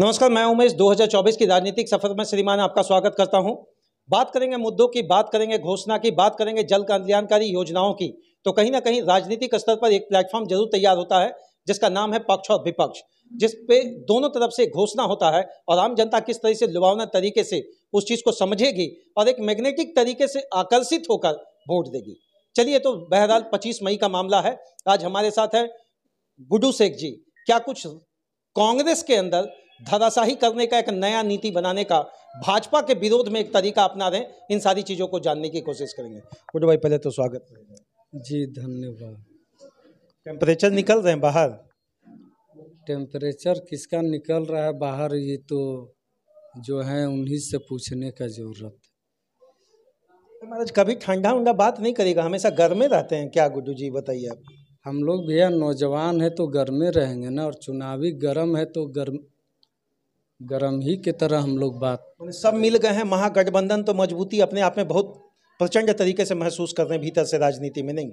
नमस्कार मैं उमेश 2024 की राजनीतिक सफर में श्रीमान आपका स्वागत करता हूं बात करेंगे मुद्दों की बात करेंगे घोषणा की बात करेंगे जल कल्याणकारी योजनाओं की तो कहीं ना कहीं राजनीतिक स्तर पर एक प्लेटफॉर्म जरूर तैयार होता है जिसका नाम है पक्ष और विपक्ष जिस पे दोनों तरफ से घोषणा होता है और आम जनता किस तरह से लुभावना तरीके से उस चीज़ को समझेगी और एक मैग्नेटिक तरीके से आकर्षित होकर वोट देगी चलिए तो बहरहाल 25 मई का मामला है आज हमारे साथ है गुडू शेख जी क्या कुछ कांग्रेस के अंदर धराशाही करने का एक नया नीति बनाने का भाजपा के विरोध में एक तरीका अपना रहे इन सारी चीज़ों को जानने की कोशिश करेंगे गुड भाई पहले तो स्वागत जी धन्यवाद टेम्परेचर निकल रहे हैं बाहर टेम्परेचर किसका निकल रहा है बाहर ये तो जो है उन्हीं से पूछने का ज़रूरत तो महाराज कभी ठंडा उंडा बात नहीं करेगा हमेशा गर्मे रहते हैं क्या गुड्डू जी बताइए आप हम लोग भैया नौजवान है तो गर्मे रहेंगे ना और चुनावी गर्म है तो गर्म गर्म ही के तरह हम लोग बात सब मिल गए हैं महागठबंधन तो मजबूती अपने आप में बहुत प्रचंड तरीके से महसूस कर रहे हैं भीतर से राजनीति में नहीं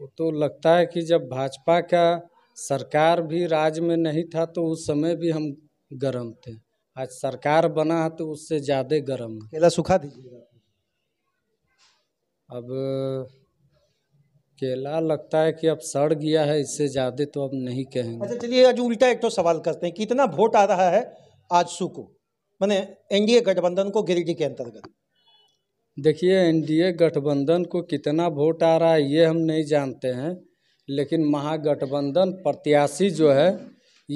वो तो लगता है कि जब भाजपा का सरकार भी राज में नहीं था तो उस समय भी हम गर्म थे आज सरकार बना है तो उससे ज़्यादा गर्म केला सुखा दीजिएगा अब केला लगता है कि अब सड़ गया है इससे ज़्यादा तो अब नहीं कहेंगे अच्छा चलिए आज उल्टा एक तो सवाल करते हैं कितना वोट आ रहा है आजसू को मैंने एनडीए गठबंधन को गिरिडीह के अंतर्गत देखिए एनडीए गठबंधन को कितना वोट आ रहा है ये हम नहीं जानते हैं लेकिन महागठबंधन प्रत्याशी जो है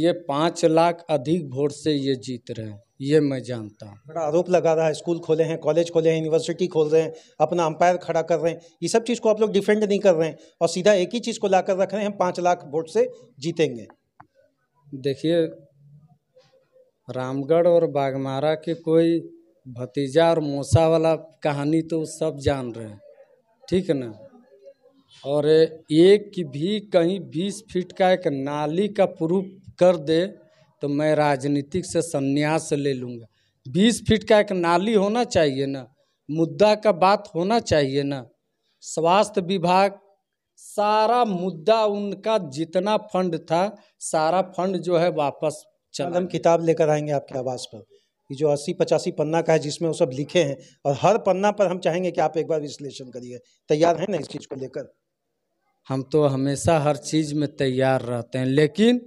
ये पाँच लाख अधिक वोट से ये जीत रहे हैं ये मैं जानता हूँ बड़ा आरोप लगा रहा है स्कूल खोले हैं कॉलेज खोले हैं यूनिवर्सिटी खोल रहे हैं अपना अंपायर खड़ा कर रहे हैं ये सब चीज़ को आप लोग डिफेंड नहीं कर रहे हैं और सीधा एक ही चीज़ को ला कर रख रहे हैं हम पाँच लाख वोट से जीतेंगे देखिए रामगढ़ और बागमारा के कोई भतीजा और मोसा वाला कहानी तो सब जान रहे हैं ठीक है ना और एक भी कहीं बीस फीट का एक नाली का प्रूफ कर दे तो मैं राजनीतिक से संन्यास ले लूँगा बीस फीट का एक नाली होना चाहिए ना मुद्दा का बात होना चाहिए ना स्वास्थ्य विभाग सारा मुद्दा उनका जितना फंड था सारा फंड जो है वापस चल हम किताब लेकर आएंगे आपके आवास पर कि जो अस्सी पचासी पन्ना का है जिसमें वो सब लिखे हैं और हर पन्ना पर हम चाहेंगे कि आप एक बार विश्लेषण करिए तैयार हैं ना इस चीज़ को लेकर हम तो हमेशा हर चीज़ में तैयार रहते हैं लेकिन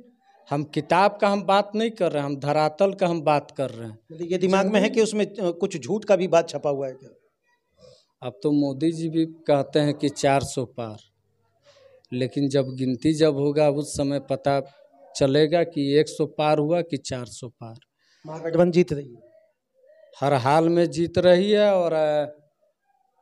हम किताब का हम बात नहीं कर रहे हैं हम धरातल का हम बात कर रहे हैं मतलब ये दिमाग में है कि उसमें कुछ झूठ का भी बात छपा हुआ है क्या अब तो मोदी जी भी कहते हैं कि चार सौ पार लेकिन जब गिनती जब होगा उस समय पता चलेगा कि एक सौ पार हुआ कि चार सौ पार महागठबंधन जीत रही है हर हाल में जीत रही है और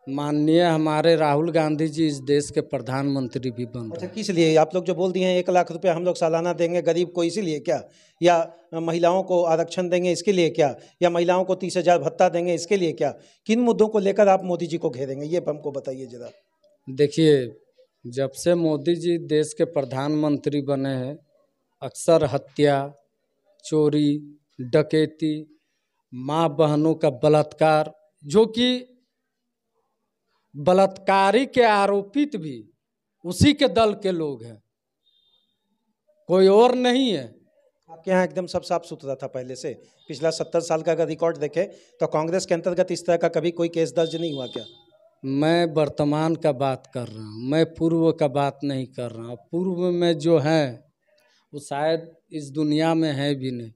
माननीय हमारे राहुल गांधी जी इस देश के प्रधानमंत्री भी बन अच्छा किस लिए आप लोग जो बोल दिए हैं एक लाख रुपये हम लोग सालाना देंगे गरीब को इसीलिए क्या या महिलाओं को आरक्षण देंगे इसके लिए क्या या महिलाओं को तीस हज़ार भत्ता देंगे इसके लिए क्या किन मुद्दों को लेकर आप मोदी जी को घेरेंगे ये हमको बताइए ज़रा देखिए जब से मोदी जी देश के प्रधानमंत्री बने हैं अक्सर हत्या चोरी डकेती माँ बहनों का बलात्कार जो कि बलात्कारी के आरोपित भी उसी के दल के लोग हैं कोई और नहीं है आपके यहाँ एकदम सब साफ सुथरा था पहले से पिछला सत्तर साल का अगर रिकॉर्ड देखे तो कांग्रेस के अंतर्गत इस तरह का कभी कोई केस दर्ज नहीं हुआ क्या मैं वर्तमान का बात कर रहा हूँ मैं पूर्व का बात नहीं कर रहा हूँ पूर्व में जो है वो शायद इस दुनिया में है भी नहीं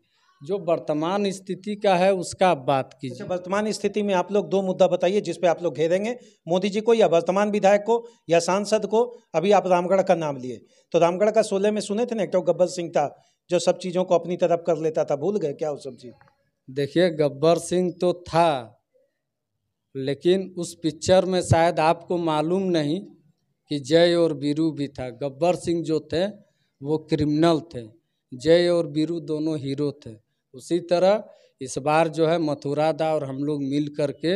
जो वर्तमान स्थिति का है उसका आप बात कीजिए अच्छा, वर्तमान स्थिति में आप लोग दो मुद्दा बताइए जिस पे आप लोग घेरेंगे मोदी जी को या वर्तमान विधायक को या सांसद को अभी आप रामगढ़ का नाम लिए तो रामगढ़ का सोलह में सुने थे ना तो गब्बर सिंह था जो सब चीज़ों को अपनी तरफ कर लेता था भूल गए क्या वो सब चीज़ देखिए गब्बर सिंह तो था लेकिन उस पिक्चर में शायद आपको मालूम नहीं कि जय और बीरू भी था गब्बर सिंह जो थे वो क्रिमिनल थे जय और बीरू दोनों हीरो थे उसी तरह इस बार जो है दा और हम लोग मिल करके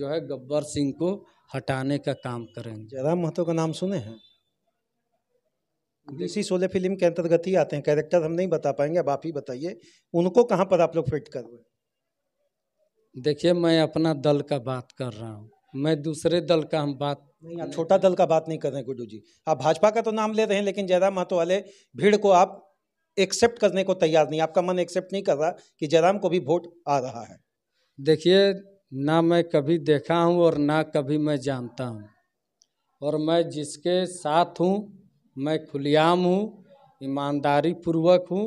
जो है गब्बर सिंह को हटाने का काम करेंगे जयराम महतो का नाम सुने हैं इसी सोलह फिल्म के अंतर्गत ही आते हैं कैरेक्टर हम नहीं बता पाएंगे अब आप ही बताइए उनको कहाँ पर आप लोग फिट कर रहे देखिए मैं अपना दल का बात कर रहा हूँ मैं दूसरे दल का हम बात नहीं आप छोटा दल का बात नहीं कर रहे गुड्डू जी आप भाजपा का तो नाम ले रहे हैं लेकिन जयराम महतो वाले भीड़ को आप एक्सेप्ट करने को तैयार नहीं आपका मन एक्सेप्ट नहीं कर रहा कि जयराम को भी वोट आ रहा है देखिए ना मैं कभी देखा हूँ और ना कभी मैं जानता हूँ और मैं जिसके साथ हूँ मैं खुलेआम हूँ ईमानदारी पूर्वक हूँ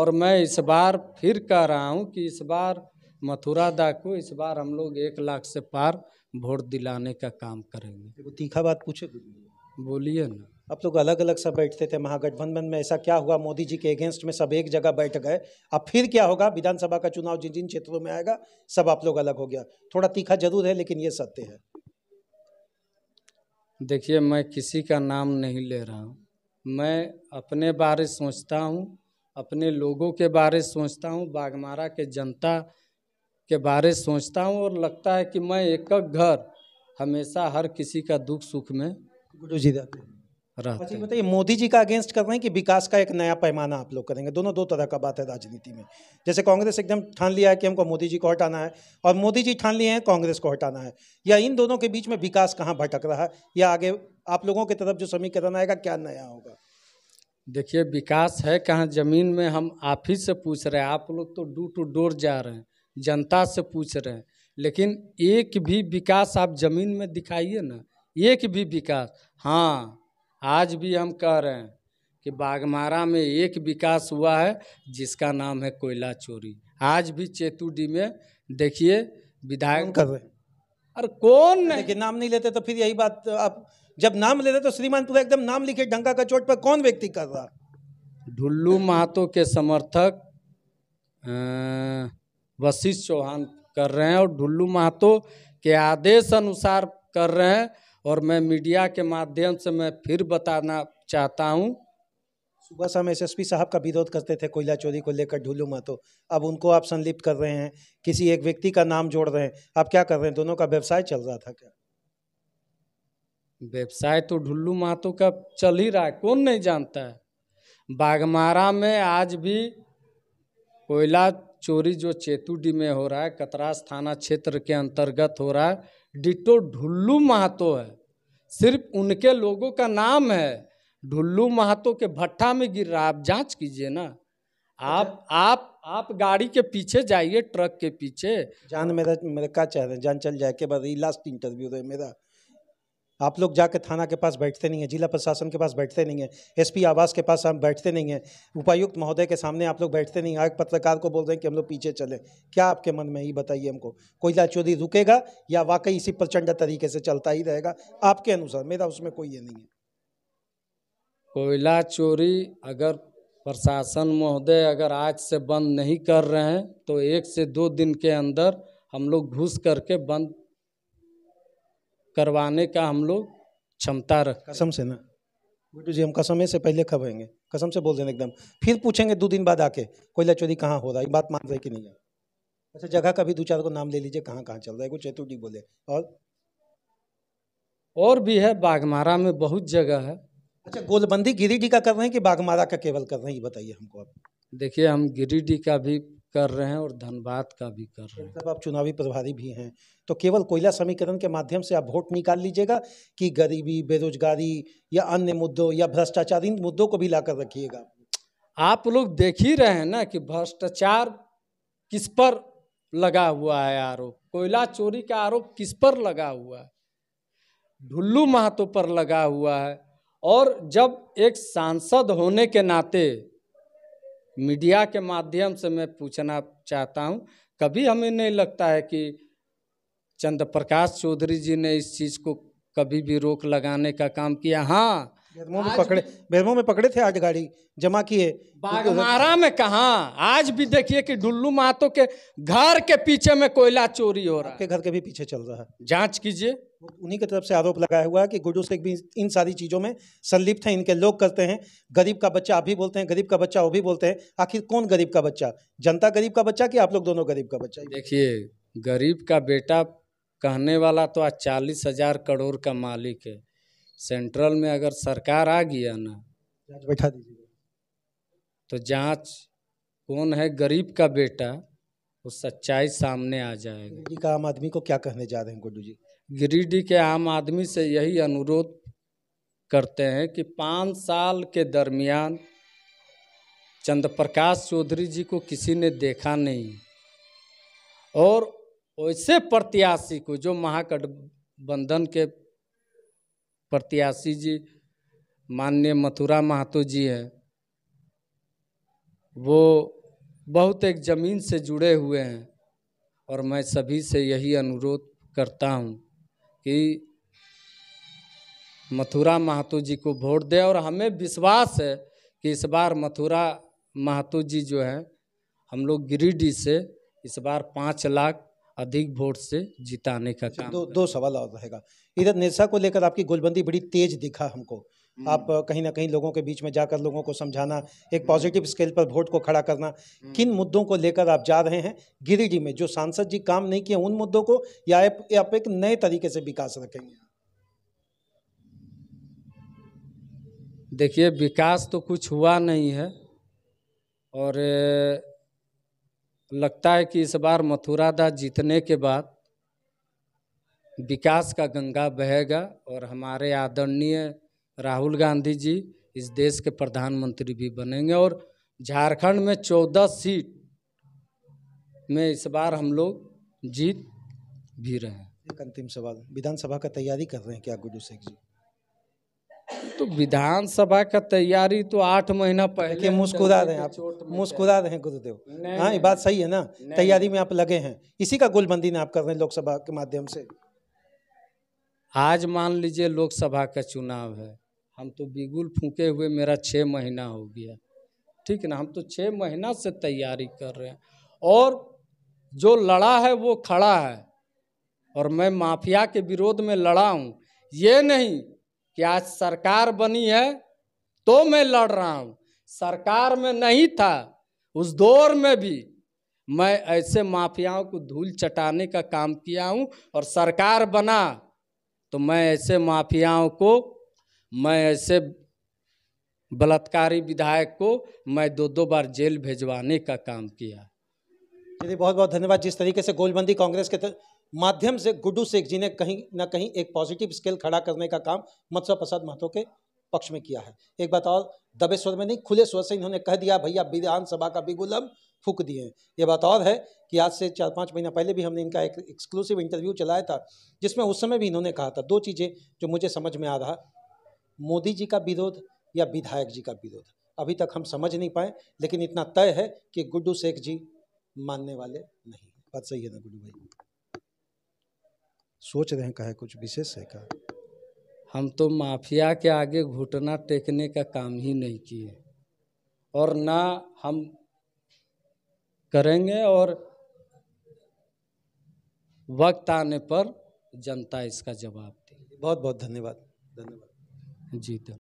और मैं इस बार फिर कह रहा हूँ कि इस बार मथुरा दा को इस बार हम लोग एक लाख से पार वोट दिलाने का काम करेंगे तीखा बात पूछे बोलिए ना अब लोग अलग अलग सब बैठते थे महागठबंधन में ऐसा क्या हुआ मोदी जी के अगेंस्ट में सब एक जगह बैठ गए अब फिर क्या होगा विधानसभा का चुनाव जिन जिन क्षेत्रों में आएगा सब आप लोग अलग हो गया थोड़ा तीखा जरूर है लेकिन ये सत्य है देखिए मैं किसी का नाम नहीं ले रहा हूँ मैं अपने बारे सोचता हूँ अपने लोगों के बारे सोचता हूँ बागमारा के जनता के बारे सोचता हूँ और लगता है कि मैं एक घर हमेशा हर किसी का दुख सुख में गुरु जी बताइए मोदी जी का अगेंस्ट कर रहे हैं कि विकास का एक नया पैमाना आप लोग करेंगे दोनों दो तरह का बात है राजनीति में जैसे कांग्रेस एकदम ठान लिया है कि हमको मोदी जी को हटाना है और मोदी जी ठान लिए हैं कांग्रेस को हटाना है या इन दोनों के बीच में विकास कहाँ भटक रहा है या आगे आप लोगों की तरफ जो समीकरण आएगा क्या नया होगा देखिए विकास है कहाँ ज़मीन में हम आप ही से पूछ रहे हैं आप लोग तो डू टू डोर जा रहे हैं जनता से पूछ रहे हैं लेकिन एक भी विकास आप ज़मीन में दिखाइए ना एक भी विकास हाँ आज भी हम कह रहे हैं कि बागमारा में एक विकास हुआ है जिसका नाम है कोयला चोरी आज भी चेतुडी में देखिए विधायक कर रहे अरे कौन नहीं कि नाम नहीं लेते तो फिर यही बात आप जब नाम लेते तो श्रीमान पूरा एकदम नाम लिखे डंका का चोट पर कौन व्यक्ति कर रहा ढुल्लू महतो के समर्थक वशिष्ठ चौहान कर रहे हैं और ढुल्लू महतो के आदेश अनुसार कर रहे हैं और मैं मीडिया के माध्यम से मैं फिर बताना चाहता हूँ सुबह शाम एस साहब का विरोध करते थे कोयला चोरी को लेकर ढूलू महतो अब उनको आप संलिप्त कर रहे हैं किसी एक व्यक्ति का नाम जोड़ रहे हैं आप क्या कर रहे हैं दोनों का व्यवसाय चल रहा था क्या व्यवसाय तो ढुल्लू मातो का चल ही रहा है कौन नहीं जानता है बागमारा में आज भी कोयला चोरी जो चेतुडी में हो रहा है कतरास थाना क्षेत्र के अंतर्गत हो रहा है डिटो ढुल्लू महतो है सिर्फ उनके लोगों का नाम है ढुल्लू महतो के भट्ठा में गिर रहा आप जांच कीजिए ना आप आप आप गाड़ी के पीछे जाइए ट्रक के पीछे जान मेरा मेरा क्या चाह रहे हैं जान चल जाए के बाद लास्ट इंटरव्यू है मेरा आप लोग जाके थाना के पास बैठते नहीं हैं जिला प्रशासन के पास बैठते नहीं हैं एसपी आवास के पास हम बैठते नहीं हैं उपायुक्त महोदय के सामने आप लोग बैठते नहीं आगे पत्रकार को बोल रहे हैं कि हम लोग पीछे चले क्या आपके मन में ये बताइए हमको कोयला चोरी रुकेगा या वाकई इसी प्रचंड तरीके से चलता ही रहेगा आपके अनुसार मेरा उसमें कोई ये नहीं है कोयला चोरी अगर प्रशासन महोदय अगर आज से बंद नहीं कर रहे हैं तो एक से दो दिन के अंदर हम लोग घुस करके बंद करवाने का हम लोग क्षमता रख कसम से ना गुड्डू जी हम कसम से पहले खबरेंगे कसम से बोल देना एकदम फिर पूछेंगे दो दिन बाद आके कोयला चोरी कहाँ हो रहा है बात मान रहे कि नहीं है वैसे अच्छा, जगह का भी दो चार को नाम ले लीजिए कहाँ कहाँ चल रहा है कुछ चतुर्थी बोले और और भी है बाघमारा में बहुत जगह है अच्छा गोलबंदी गिरिडीह का कर रहे हैं कि बाघमारा का केवल कर रहे हैं ये बताइए हमको आप देखिए हम गिरिडीह का भी कर रहे हैं और धनबाद का भी कर रहे हैं जब आप चुनावी प्रभारी भी हैं तो केवल कोयला समीकरण के माध्यम से आप वोट निकाल लीजिएगा कि गरीबी बेरोजगारी या अन्य मुद्दों या भ्रष्टाचार इन मुद्दों को भी लाकर रखिएगा आप लोग देख ही रहे हैं ना कि भ्रष्टाचार किस पर लगा हुआ है आरोप कोयला चोरी का आरोप किस पर लगा हुआ है ढुल्लू महतो पर लगा हुआ है और जब एक सांसद होने के नाते मीडिया के माध्यम से मैं पूछना चाहता हूँ कभी हमें नहीं लगता है कि चंद्र प्रकाश चौधरी जी ने इस चीज़ को कभी भी रोक लगाने का काम किया हाँ बेदमो में पकड़े बेदमो में पकड़े थे आज गाड़ी जमा किए बागमारा में कहा आज भी देखिए कि डुल्लू मातो के घर के पीछे में कोयला चोरी हो रहा है घर के भी पीछे चल रहा है जांच कीजिए उन्हीं की तरफ से आरोप लगाया हुआ है कि गुड्डू शेख भी इन सारी चीज़ों में संलिप्त है इनके लोग करते हैं गरीब का बच्चा अभी बोलते हैं गरीब का बच्चा वो भी बोलते हैं आखिर कौन गरीब का बच्चा जनता गरीब का बच्चा कि आप लोग दोनों गरीब का बच्चा देखिए गरीब का बेटा कहने वाला तो आज चालीस हजार करोड़ का मालिक है सेंट्रल में अगर सरकार आ गया ना जांच बैठा दीजिए तो जांच कौन है गरीब का बेटा वो सच्चाई सामने आ जाएगा गिरिडीह का आम आदमी को क्या कहने जा रहे हैं गुड्डू जी गिरिडीह के आम आदमी से यही अनुरोध करते हैं कि पाँच साल के दरमियान चंद्रप्रकाश चौधरी जी को किसी ने देखा नहीं और ऐसे प्रत्याशी को जो महागठबंधन के प्रत्याशी जी माननीय मथुरा महतो जी हैं वो बहुत एक ज़मीन से जुड़े हुए हैं और मैं सभी से यही अनुरोध करता हूँ कि मथुरा महतो जी को वोट दे और हमें विश्वास है कि इस बार मथुरा महतो जी जो हैं हम लोग गिरिडीह से इस बार पाँच लाख अधिक वोट से जिताने का अच्छा, काम दो दो सवाल और रहेगा इधर निरसा को लेकर आपकी गोलबंदी बड़ी तेज दिखा हमको हम्म। आप कहीं ना कहीं लोगों के बीच में जाकर लोगों को समझाना एक पॉजिटिव हम्म। स्केल पर वोट को खड़ा करना हम्म। किन मुद्दों को लेकर आप जा रहे हैं गिरिडीह में जो सांसद जी काम नहीं किए उन मुद्दों को या आप एक नए तरीके से विकास रखेंगे देखिए विकास तो कुछ हुआ नहीं है और लगता है कि इस बार मथुरा दास जीतने के बाद विकास का गंगा बहेगा और हमारे आदरणीय राहुल गांधी जी इस देश के प्रधानमंत्री भी बनेंगे और झारखंड में चौदह सीट में इस बार हम लोग जीत भी रहे हैं एक अंतिम सवाल विधानसभा का तैयारी कर रहे हैं क्या गुड्डू शेख जी तो विधानसभा का तैयारी तो आठ महीना पहले मुस्कुरा रहे हैं आप मुस्कुरा रहे हैं गुरुदेव हाँ ये बात सही है ना तैयारी में आप लगे हैं इसी का गोलबंदी ने आप कर रहे हैं लोकसभा के माध्यम से आज मान लीजिए लोकसभा का चुनाव है हम तो बिगुल फूके हुए मेरा छः महीना हो गया ठीक ना हम तो छः महीना से तैयारी कर रहे हैं और जो लड़ा है वो खड़ा है और मैं माफिया के विरोध में लड़ा हूँ ये नहीं कि आज सरकार बनी है तो मैं लड़ रहा हूँ सरकार में नहीं था उस दौर में भी मैं ऐसे माफियाओं को धूल चटाने का काम किया हूँ और सरकार बना तो मैं ऐसे माफियाओं को मैं ऐसे बलात्कारी विधायक को मैं दो दो बार जेल भेजवाने का काम किया चलिए बहुत बहुत धन्यवाद जिस तरीके से गोलबंदी कांग्रेस के माध्यम से गुड्डू शेख जी ने कहीं ना कहीं एक पॉजिटिव स्केल खड़ा करने का काम मत्स्य प्रसाद महतो के पक्ष में किया है एक बात और दबे स्वर में नहीं खुले स्वर से इन्होंने कह दिया भैया विधानसभा का बिगुलम फूक दिए हैं ये बात और है कि आज से चार पाँच महीना पहले भी हमने इनका एक एक्सक्लूसिव इंटरव्यू चलाया था जिसमें उस समय भी इन्होंने कहा था दो चीज़ें जो मुझे समझ में आ रहा मोदी जी का विरोध या विधायक जी का विरोध अभी तक हम समझ नहीं पाए लेकिन इतना तय है कि गुड्डू शेख जी मानने वाले नहीं बात सही है ना गुड्डू भाई सोच रहे हैं कहे कुछ विशेष है क्या हम तो माफिया के आगे घुटना टेकने का काम ही नहीं किए और ना हम करेंगे और वक्त आने पर जनता इसका जवाब देगी बहुत बहुत धन्यवाद धन्यवाद जी धन्यवाद